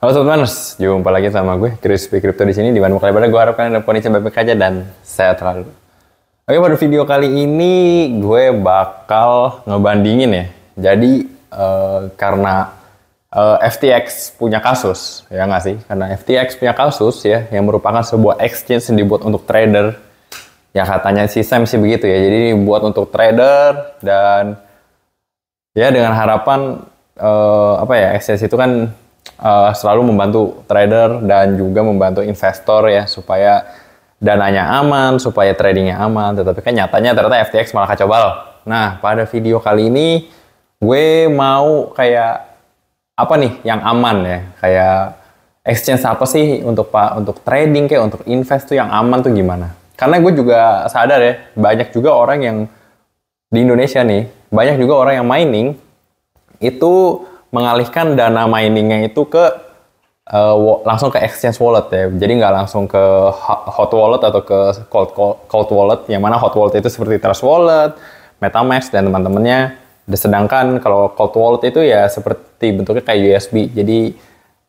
Halo teman-teman, jumpa lagi sama gue Chris Crispy Crypto di sini di mana kalian berada. Gue harapkan ada kondisi baik-baik aja dan sehat terlalu. Oke, pada video kali ini gue bakal ngebandingin ya. Jadi uh, karena uh, eh, FTX punya kasus, ya nggak sih? Karena FTX punya kasus ya, yang merupakan sebuah exchange yang dibuat untuk trader. Ya katanya si Sam sih begitu ya. Jadi buat untuk trader dan ya dengan harapan uh, apa ya exchange itu kan uh, selalu membantu trader dan juga membantu investor ya supaya dananya aman, supaya tradingnya aman. Tetapi kan nyatanya ternyata FTX malah kacau balau. Nah, pada video kali ini gue mau kayak apa nih yang aman ya? Kayak exchange apa sih untuk pak untuk trading kayak untuk invest tuh yang aman tuh gimana? Karena gue juga sadar ya banyak juga orang yang di Indonesia nih banyak juga orang yang mining itu mengalihkan dana miningnya itu ke uh, langsung ke exchange wallet ya. Jadi nggak langsung ke hot wallet atau ke cold, cold, cold wallet, yang mana hot wallet itu seperti Trust Wallet, MetaMask dan teman-temannya. Sedangkan kalau cold wallet itu ya seperti bentuknya kayak USB. Jadi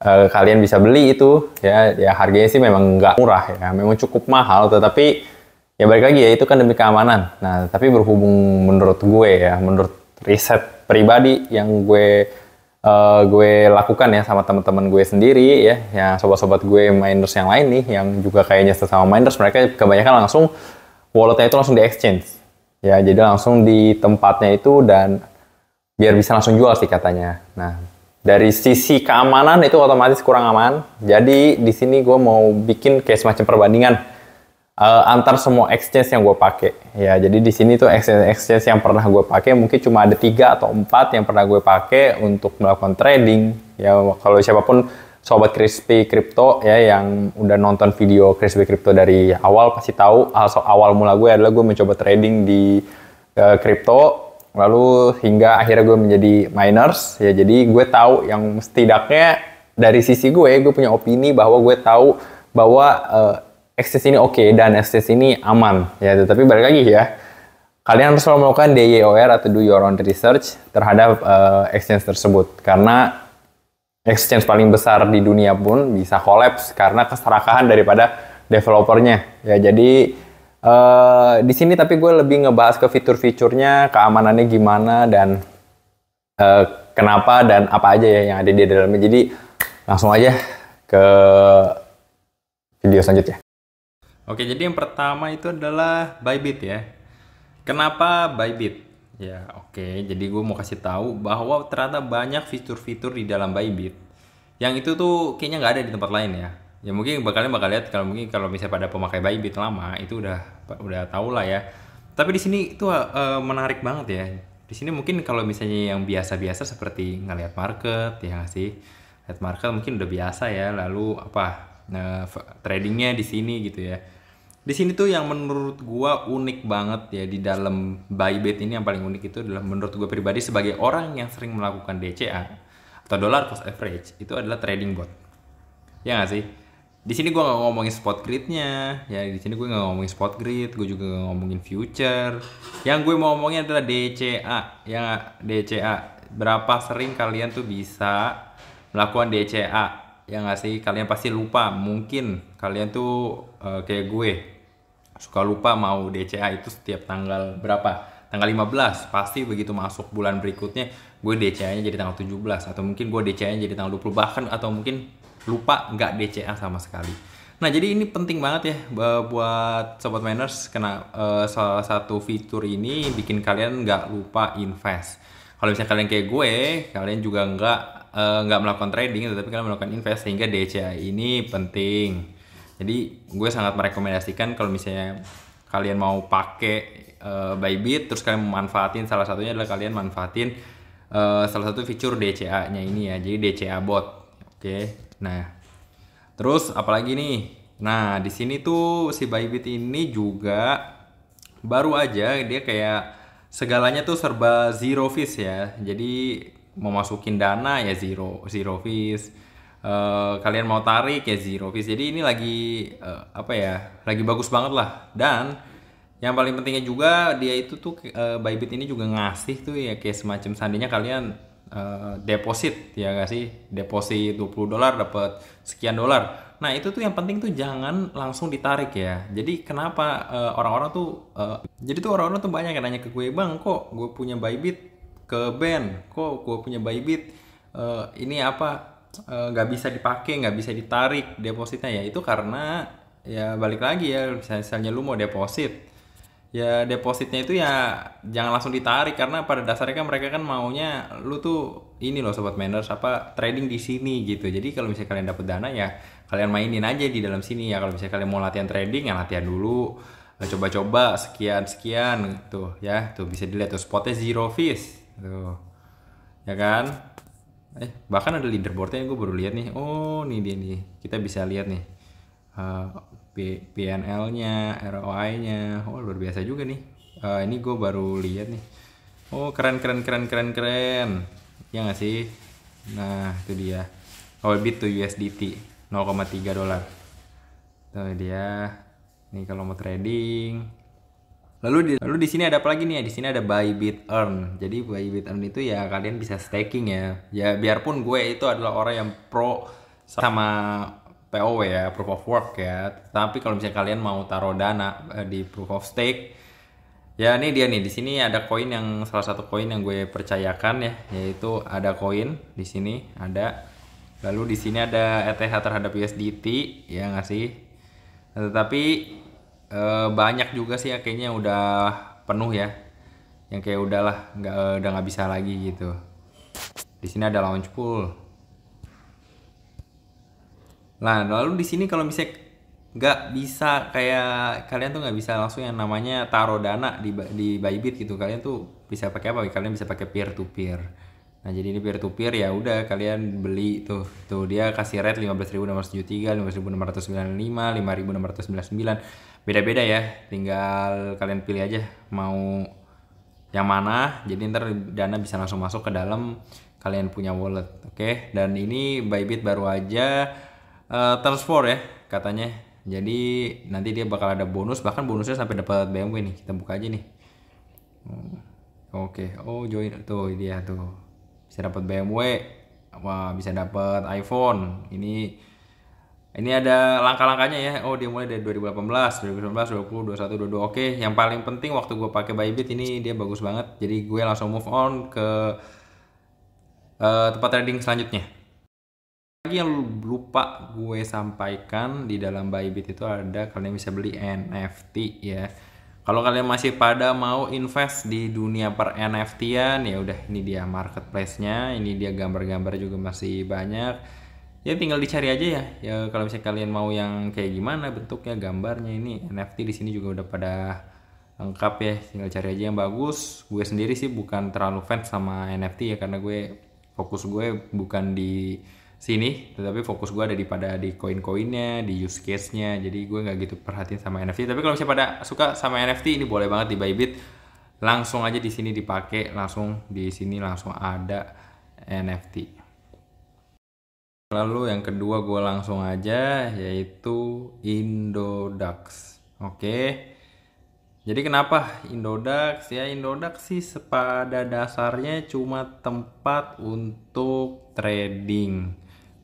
uh, kalian bisa beli itu ya, ya harganya sih memang nggak murah ya, memang cukup mahal, tetapi ya balik lagi ya itu kan demi keamanan. Nah tapi berhubung menurut gue ya, menurut riset pribadi yang gue uh, gue lakukan ya sama teman-teman gue sendiri ya, ya sobat-sobat gue miners yang lain nih, yang juga kayaknya sesama miners, mereka kebanyakan langsung walletnya itu langsung di exchange. Ya, jadi langsung di tempatnya itu dan biar bisa langsung jual sih katanya. Nah, dari sisi keamanan itu otomatis kurang aman. Jadi di sini gue mau bikin kayak semacam perbandingan uh, antar semua exchange yang gue pakai ya jadi di sini tuh exchange exchange yang pernah gue pakai mungkin cuma ada tiga atau empat yang pernah gue pakai untuk melakukan trading ya kalau siapapun sobat crispy crypto ya yang udah nonton video crispy crypto dari awal pasti tahu awal mula gue adalah gue mencoba trading di kripto eh, crypto lalu hingga akhirnya gue menjadi miners ya jadi gue tahu yang setidaknya dari sisi gue ya, gue punya opini bahwa gue tahu bahwa uh, eksis ini oke okay, dan eksis ini aman ya tapi balik lagi ya kalian harus selalu melakukan DYOR atau do your own research terhadap uh, exchange tersebut karena exchange paling besar di dunia pun bisa collapse karena keserakahan daripada developernya ya jadi uh, di sini tapi gue lebih ngebahas ke fitur-fiturnya keamanannya gimana dan uh, kenapa dan apa aja ya yang ada di dalamnya jadi langsung aja ke video selanjutnya Oke, jadi yang pertama itu adalah Bybit ya. Kenapa Bybit? Ya, oke. Jadi gue mau kasih tahu bahwa ternyata banyak fitur-fitur di dalam Bybit. Yang itu tuh kayaknya nggak ada di tempat lain ya. Ya mungkin bakalnya bakal lihat kalau mungkin kalau misalnya pada pemakai Bybit lama itu udah udah tau lah ya. Tapi di sini itu uh, menarik banget ya. Di sini mungkin kalau misalnya yang biasa-biasa seperti ngelihat market ya sih. Lihat market mungkin udah biasa ya. Lalu apa? Nah, tradingnya di sini gitu ya di sini tuh yang menurut gua unik banget ya di dalam buy bait ini yang paling unik itu adalah menurut gua pribadi sebagai orang yang sering melakukan DCA atau dollar cost average itu adalah trading bot. Ya nggak sih? Di sini gua nggak ngomongin spot gridnya, ya di sini gua nggak ngomongin spot grid, gua juga nggak ngomongin future. Yang gue mau ngomongin adalah DCA, ya DCA. Berapa sering kalian tuh bisa melakukan DCA ya nggak sih kalian pasti lupa mungkin kalian tuh uh, kayak gue suka lupa mau DCA itu setiap tanggal berapa tanggal 15 pasti begitu masuk bulan berikutnya gue DCA nya jadi tanggal 17 atau mungkin gue DCA nya jadi tanggal 20 bahkan atau mungkin lupa nggak DCA sama sekali nah jadi ini penting banget ya buat sobat miners kena uh, salah satu fitur ini bikin kalian nggak lupa invest kalau misalnya kalian kayak gue kalian juga nggak Eh, nggak uh, melakukan trading tetapi kalian melakukan invest sehingga DCA ini penting jadi gue sangat merekomendasikan kalau misalnya kalian mau pakai uh, eh, Bybit terus kalian memanfaatin salah satunya adalah kalian manfaatin uh, salah satu fitur DCA-nya ini ya jadi DCA bot oke okay. nah terus apalagi nih nah di sini tuh si Bybit ini juga baru aja dia kayak segalanya tuh serba zero fees ya jadi mau masukin dana ya zero zero fees uh, kalian mau tarik ya zero fees jadi ini lagi uh, apa ya lagi bagus banget lah dan yang paling pentingnya juga dia itu tuh uh, Bybit ini juga ngasih tuh ya kayak semacam sandinya kalian uh, deposit ya gak sih deposit 20 dolar dapat sekian dolar nah itu tuh yang penting tuh jangan langsung ditarik ya jadi kenapa orang-orang uh, tuh uh, jadi tuh orang-orang tuh banyak yang nanya ke gue bang kok gue punya Bybit ke band kok gue punya Bybit uh, eh, ini apa eh, nggak uh, bisa dipakai nggak bisa ditarik depositnya ya itu karena ya balik lagi ya misalnya, misalnya lu mau deposit ya depositnya itu ya jangan langsung ditarik karena pada dasarnya kan mereka kan maunya lu tuh ini loh sobat miners apa trading di sini gitu jadi kalau misalnya kalian dapat dana ya kalian mainin aja di dalam sini ya kalau misalnya kalian mau latihan trading ya latihan dulu eh, coba-coba sekian sekian tuh gitu ya tuh bisa dilihat tuh spotnya zero fees tuh ya kan eh bahkan ada leaderboardnya gue baru lihat nih oh nih dia nih kita bisa lihat nih uh, eh, PNL nya ROI nya oh luar biasa juga nih uh, ini gue baru lihat nih oh keren keren keren keren keren ya nggak sih nah itu dia Orbit to USDT 0,3 dolar tuh dia ini kalau mau trading Lalu di, lalu di sini ada apa lagi nih? Ya? Di sini ada buy bit earn. Jadi buy bit earn itu ya kalian bisa staking ya. Ya biarpun gue itu adalah orang yang pro sama POW ya, proof of work ya. Tapi kalau misalnya kalian mau taruh dana eh, di proof of stake, ya ini dia nih. Di sini ada koin yang salah satu koin yang gue percayakan ya, yaitu ada koin di sini ada. Lalu di sini ada ETH terhadap USDT ya nggak sih? tetapi e, banyak juga sih ya, kayaknya udah penuh ya yang kayak udahlah nggak eh, udah nggak bisa lagi gitu di sini ada launch pool nah lalu di sini kalau misalnya nggak bisa kayak kalian tuh nggak bisa langsung yang namanya taruh dana di di Bybit gitu kalian tuh bisa pakai apa kalian bisa pakai peer to peer Nah jadi ini peer to peer ya udah kalian beli tuh tuh dia kasih rate 15.673, 15.695, 5.699 beda-beda ya tinggal kalian pilih aja mau yang mana jadi ntar dana bisa langsung masuk ke dalam kalian punya wallet oke okay? dan ini Bybit baru aja uh, transfer ya katanya jadi nanti dia bakal ada bonus bahkan bonusnya sampai dapat BMW nih kita buka aja nih hmm, oke okay. oh join tuh dia tuh bisa dapat BMW apa bisa dapat iPhone ini ini ada langkah-langkahnya ya oh dia mulai dari 2018 2019 2020 21 22 oke okay. yang paling penting waktu gue pakai Bybit ini dia bagus banget jadi gue langsung move on ke uh, tempat trading selanjutnya lagi yang lupa gue sampaikan di dalam Bybit itu ada kalian bisa beli NFT ya kalau kalian masih pada mau invest di dunia per NFT-an, ya udah ini dia marketplace-nya, ini dia gambar-gambar juga masih banyak. Ya tinggal dicari aja ya. Ya kalau misalnya kalian mau yang kayak gimana bentuknya, gambarnya ini NFT di sini juga udah pada lengkap ya. Tinggal cari aja yang bagus. Gue sendiri sih bukan terlalu fans sama NFT ya karena gue fokus gue bukan di sini tetapi fokus gue ada di pada di koin-koinnya di use case-nya jadi gue nggak gitu perhatiin sama NFT tapi kalau misalnya pada suka sama NFT ini boleh banget di Bybit langsung aja di sini dipakai langsung di sini langsung ada NFT lalu yang kedua gue langsung aja yaitu Indodax oke jadi kenapa Indodax ya Indodax sih pada dasarnya cuma tempat untuk trading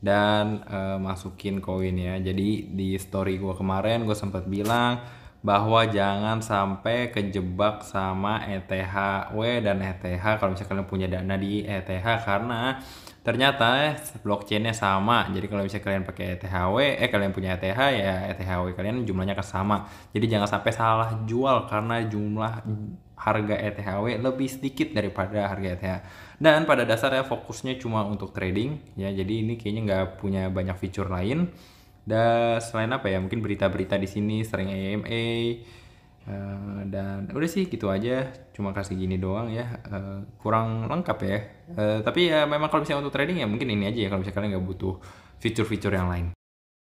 dan uh, masukin koin ya. Jadi di story gue kemarin gue sempat bilang bahwa jangan sampai kejebak sama ETHW dan ETH kalau misalnya kalian punya dana di ETH karena ternyata eh, blockchainnya sama jadi kalau bisa kalian pakai ETHW eh kalian punya ETH ya ETHW kalian jumlahnya kesama sama jadi jangan sampai salah jual karena jumlah harga ETHW lebih sedikit daripada harga ETH dan pada dasarnya fokusnya cuma untuk trading ya jadi ini kayaknya nggak punya banyak fitur lain dan selain apa ya mungkin berita-berita di sini sering AMA Eh, dan udah sih gitu aja cuma kasih gini doang ya uh, kurang lengkap ya uh, tapi ya memang kalau misalnya untuk trading ya mungkin ini aja ya kalau misalnya kalian nggak butuh fitur-fitur yang lain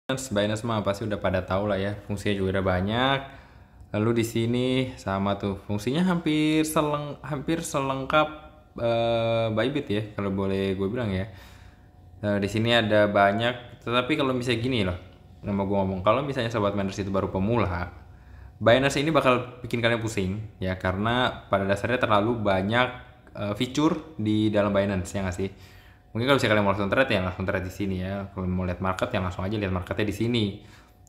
Binance, Binance mah pasti udah pada tahu lah ya fungsinya juga udah banyak lalu di sini sama tuh fungsinya hampir seleng hampir selengkap uh, Bybit ya kalau boleh gue bilang ya uh, di sini ada banyak tetapi kalau misalnya gini loh nama gue ngomong kalau misalnya sobat miners itu baru pemula Binance ini bakal bikin kalian pusing ya karena pada dasarnya terlalu banyak uh, fitur di dalam Binance ya nggak sih? Mungkin kalau misalnya kalian mau langsung trade ya langsung trade di sini ya. Kalau mau lihat market ya langsung aja lihat marketnya di sini.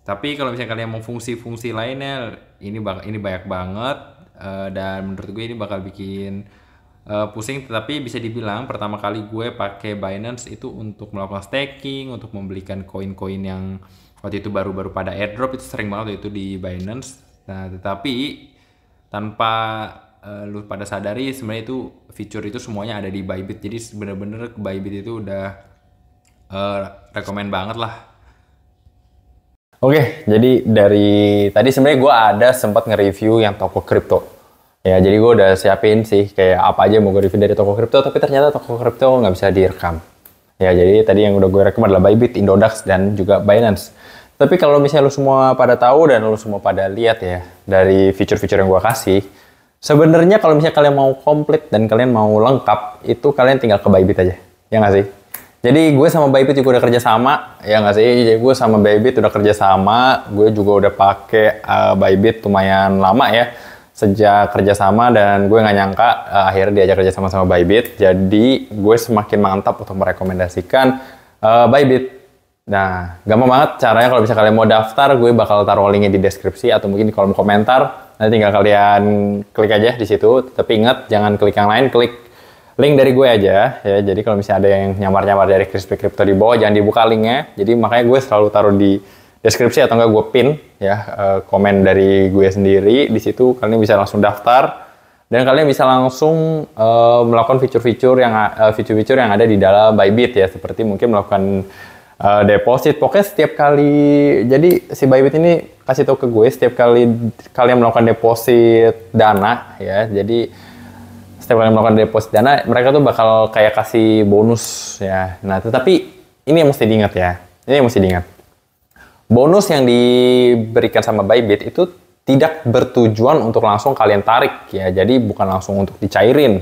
Tapi kalau misalnya kalian mau fungsi-fungsi lainnya ini bak ini banyak banget uh, dan menurut gue ini bakal bikin uh, pusing tetapi bisa dibilang pertama kali gue pakai Binance itu untuk melakukan staking, untuk membelikan koin-koin yang waktu itu baru-baru pada airdrop itu sering banget itu di Binance Nah, tetapi tanpa uh, lu pada sadari sebenarnya itu fitur itu semuanya ada di Bybit. Jadi bener-bener Bybit itu udah uh, eh, rekomend banget lah. Oke, jadi dari tadi sebenarnya gue ada sempat nge-review yang toko kripto. Ya, jadi gue udah siapin sih kayak apa aja mau gue review dari toko kripto, tapi ternyata toko kripto nggak bisa direkam. Ya, jadi tadi yang udah gue rekam adalah Bybit, Indodax, dan juga Binance. Tapi kalau misalnya lu semua pada tahu dan lu semua pada lihat ya dari fitur-fitur yang gua kasih, sebenarnya kalau misalnya kalian mau komplit dan kalian mau lengkap, itu kalian tinggal ke Bybit aja. Ya nggak sih? Jadi gue sama Bybit juga udah kerja sama, ya nggak sih? Jadi gue sama Bybit udah kerja sama, gue juga udah pakai uh, eh, Bybit lumayan lama ya sejak kerja sama dan gue nggak nyangka uh, akhirnya diajak kerja sama sama Bybit. Jadi gue semakin mantap untuk merekomendasikan uh, Bybit Nah, gampang banget caranya kalau bisa kalian mau daftar, gue bakal taruh linknya di deskripsi atau mungkin di kolom komentar. Nanti tinggal kalian klik aja di situ. Tapi ingat, jangan klik yang lain, klik link dari gue aja. ya Jadi kalau misalnya ada yang nyamar-nyamar dari Crispy Crypto di bawah, jangan dibuka linknya. Jadi makanya gue selalu taruh di deskripsi atau enggak gue pin ya eh, komen dari gue sendiri. Di situ kalian bisa langsung daftar dan kalian bisa langsung uh, melakukan fitur-fitur yang eh, fitur-fitur uh, yang ada di dalam Bybit ya seperti mungkin melakukan uh, deposit pokoknya setiap kali jadi si Bybit ini kasih tahu ke gue setiap kali kalian melakukan deposit dana ya jadi setiap kali melakukan deposit dana mereka tuh bakal kayak kasih bonus ya nah tetapi ini yang mesti diingat ya ini yang mesti diingat bonus yang diberikan sama Bybit itu tidak bertujuan untuk langsung kalian tarik ya jadi bukan langsung untuk dicairin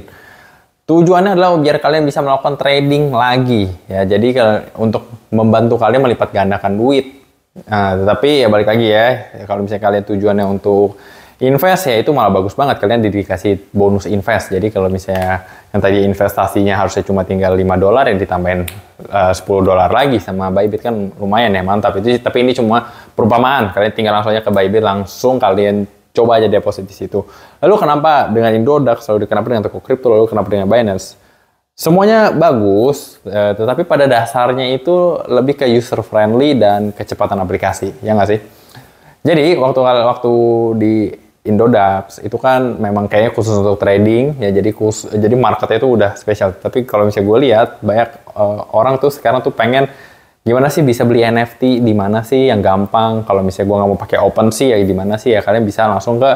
Tujuannya adalah biar kalian bisa melakukan trading lagi ya. Jadi untuk membantu kalian melipat gandakan duit. Nah, tetapi ya balik lagi ya, ya, kalau misalnya kalian tujuannya untuk invest ya itu malah bagus banget kalian dikasih bonus invest. Jadi kalau misalnya yang tadi investasinya harusnya cuma tinggal 5 dolar yang ditambahin eh, uh, 10 dolar lagi sama Bybit kan lumayan ya mantap itu tapi ini cuma perumpamaan kalian tinggal langsung aja ke Bybit langsung kalian coba aja deposit di situ. Lalu kenapa dengan Indodax, lalu kenapa dengan toko kripto, lalu kenapa dengan Binance? Semuanya bagus, eh, tetapi pada dasarnya itu lebih ke user friendly dan kecepatan aplikasi, ya nggak sih? Jadi waktu waktu di Indodax itu kan memang kayaknya khusus untuk trading ya jadi khusus, jadi marketnya itu udah spesial tapi kalau misalnya gue lihat banyak uh, orang tuh sekarang tuh pengen gimana sih bisa beli NFT di mana sih yang gampang kalau misalnya gue nggak mau pakai open sih ya di mana sih ya kalian bisa langsung ke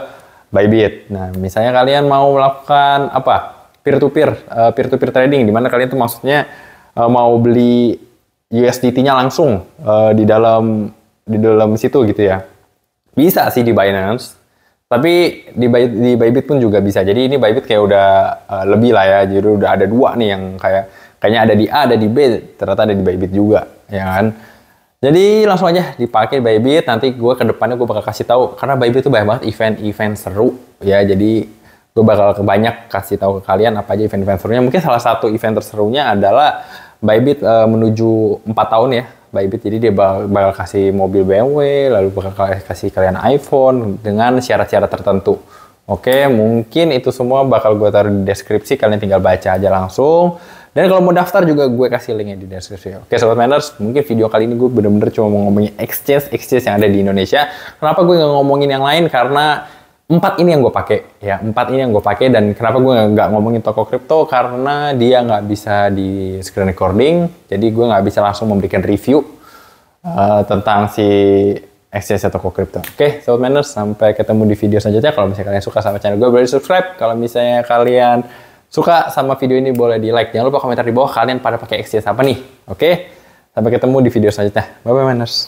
Bybit. Nah misalnya kalian mau melakukan apa peer to peer uh, peer to peer trading di mana kalian tuh maksudnya uh, mau beli USDT-nya langsung uh, di dalam di dalam situ gitu ya bisa sih di Binance tapi di di Bybit pun juga bisa jadi ini Bybit kayak udah uh, lebih lah ya jadi udah ada dua nih yang kayak kayaknya ada di A ada di B ternyata ada di Bybit juga ya kan jadi langsung aja dipakai Bybit nanti gue ke depannya gue bakal kasih tahu karena Bybit itu banyak banget event-event seru ya jadi gue bakal banyak kasih tahu ke kalian apa aja event-event serunya mungkin salah satu event terserunya adalah Bybit uh, eh, menuju empat tahun ya Bybit jadi dia bakal, bakal kasih mobil BMW lalu bakal kasih kalian iPhone dengan syarat-syarat tertentu Oke, mungkin itu semua bakal gue taruh di deskripsi. Kalian tinggal baca aja langsung. Dan kalau mau daftar juga gue kasih linknya di deskripsi. Oke Sobat Manners, mungkin video kali ini gue bener-bener cuma mau ngomongin exchange-exchange yang ada di Indonesia. Kenapa gue nggak ngomongin yang lain? Karena empat ini yang gue pakai ya empat ini yang gue pakai dan kenapa gue nggak ngomongin toko kripto karena dia nggak bisa di screen recording jadi gue nggak bisa langsung memberikan review uh, tentang si exchange atau toko kripto oke okay, sobat manners sampai ketemu di video selanjutnya kalau misalnya kalian suka sama channel gue boleh subscribe kalau misalnya kalian suka sama video ini boleh di like. Jangan lupa komentar di bawah kalian pada pakai XJS apa nih. Oke? Sampai ketemu di video selanjutnya. Bye bye Manners.